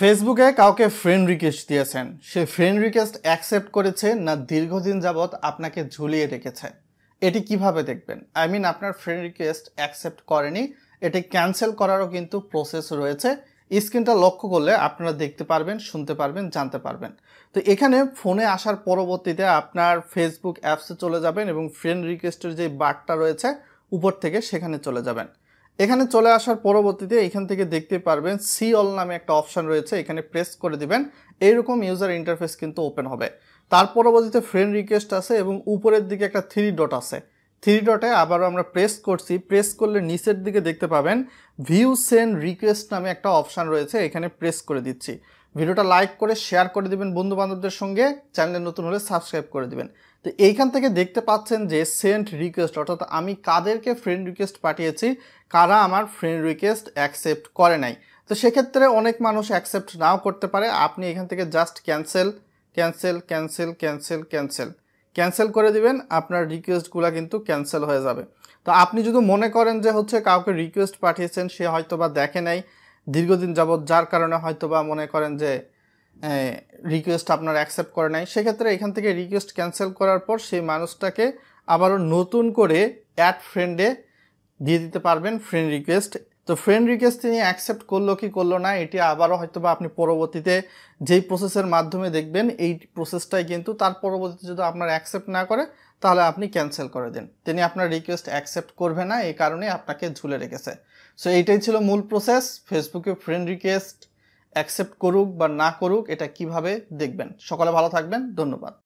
ফেসবুকে কাউকে friend request দিয়েছেন সে ফ্রেন্ড রিকোয়েস্ট অ্যাকসেপ্ট করেছে না দীর্ঘদিন যাবৎ আপনাকে ঝুলিয়ে রেখেছে এটি কিভাবে দেখবেন আই মিন আপনার ফ্রেন্ড রিকোয়েস্ট অ্যাকসেপ্ট করেনি এটি ক্যান্সেল করারও কিন্তু প্রসেস রয়েছে স্ক্রিনটা লক্ষ্য করলে আপনারা দেখতে পারবেন শুনতে পারবেন জানতে পারবেন তো এখানে ফোনে আসার পরবর্তীতে আপনার ফেসবুক অ্যাপসে চলে যাবেন এবং ফ্রেন্ড রিকোয়েস্টের যে বার্টটা রয়েছে উপর থেকে সেখানে চলে যাবেন এখানে চলে আসার পরবর্তীতে এখান থেকে দেখতে পারবেন সি অল নামে একটা অপশান রয়েছে এখানে প্রেস করে দিবেন এইরকম ইউজার ইন্টারফেস কিন্তু ওপেন হবে তার পরবর্তীতে ফ্রেন্ড রিকোয়েস্ট আছে এবং উপরের দিকে একটা থ্রি ডট আছে থ্রি ডটে আবারও আমরা প্রেস করছি প্রেস করলে নিচের দিকে দেখতে পাবেন ভিউ সেন্ড রিকোয়েস্ট নামে একটা অপশান রয়েছে এখানে প্রেস করে দিচ্ছি ভিডিওটা লাইক করে শেয়ার করে দেবেন বন্ধু বান্ধবদের সঙ্গে চ্যানেলে নতুন হলে সাবস্ক্রাইব করে দেবেন তো এইখান থেকে দেখতে পাচ্ছেন যে সেন্ট রিকোয়েস্ট অর্থাৎ আমি কাদেরকে ফ্রেন্ড রিকোয়েস্ট পাঠিয়েছি কারা আমার ফ্রেন্ড রিকোয়েস্ট অ্যাকসেপ্ট করে নাই তো সেক্ষেত্রে অনেক মানুষ অ্যাকসেপ্ট নাও করতে পারে আপনি এখান থেকে just cancel cancel cancel cancel cancel cancel করে দিবেন আপনার রিকোয়েস্টগুলো কিন্তু ক্যান্সেল হয়ে যাবে তো আপনি যদি মনে করেন যে হচ্ছে কাউকে রিকোয়েস্ট পাঠিয়েছেন সে হয়তো বা দেখে নাই দীর্ঘদিন যাবৎ যার কারণে হয়তো বা মনে করেন যে রিকোয়েস্ট আপনার অ্যাকসেপ্ট করে নাই সেক্ষেত্রে এখান থেকে রিকোয়েস্ট ক্যান্সেল করার পর সেই মানুষটাকে আবারও নতুন করে অ্যাড ফ্রেন্ডে দিয়ে দিতে পারবেন ফ্রেন্ড রিকোয়েস্ট তো ফ্রেন্ড রিকোয়েস্ট তিনি অ্যাকসেপ্ট করলো কি করলো না এটি আবারও হয়তো বা আপনি পরবর্তীতে যেই প্রসেসের মাধ্যমে দেখবেন এই প্রসেসটাই কিন্তু তার পরবর্তীতে যদি আপনার অ্যাকসেপ্ট না করে তাহলে আপনি ক্যান্সেল করে দেন তিনি আপনার রিকোয়েস্ট অ্যাকসেপ্ট করবে না এই কারণে আপনাকে ঝুলে রেখেছে সো এইটাই ছিল মূল প্রসেস ফেসবুকে ফ্রেন্ড রিকোয়েস্ট অ্যাকসেপ্ট করুক বা না করুক এটা কিভাবে দেখবেন সকালে ভালো থাকবেন ধন্যবাদ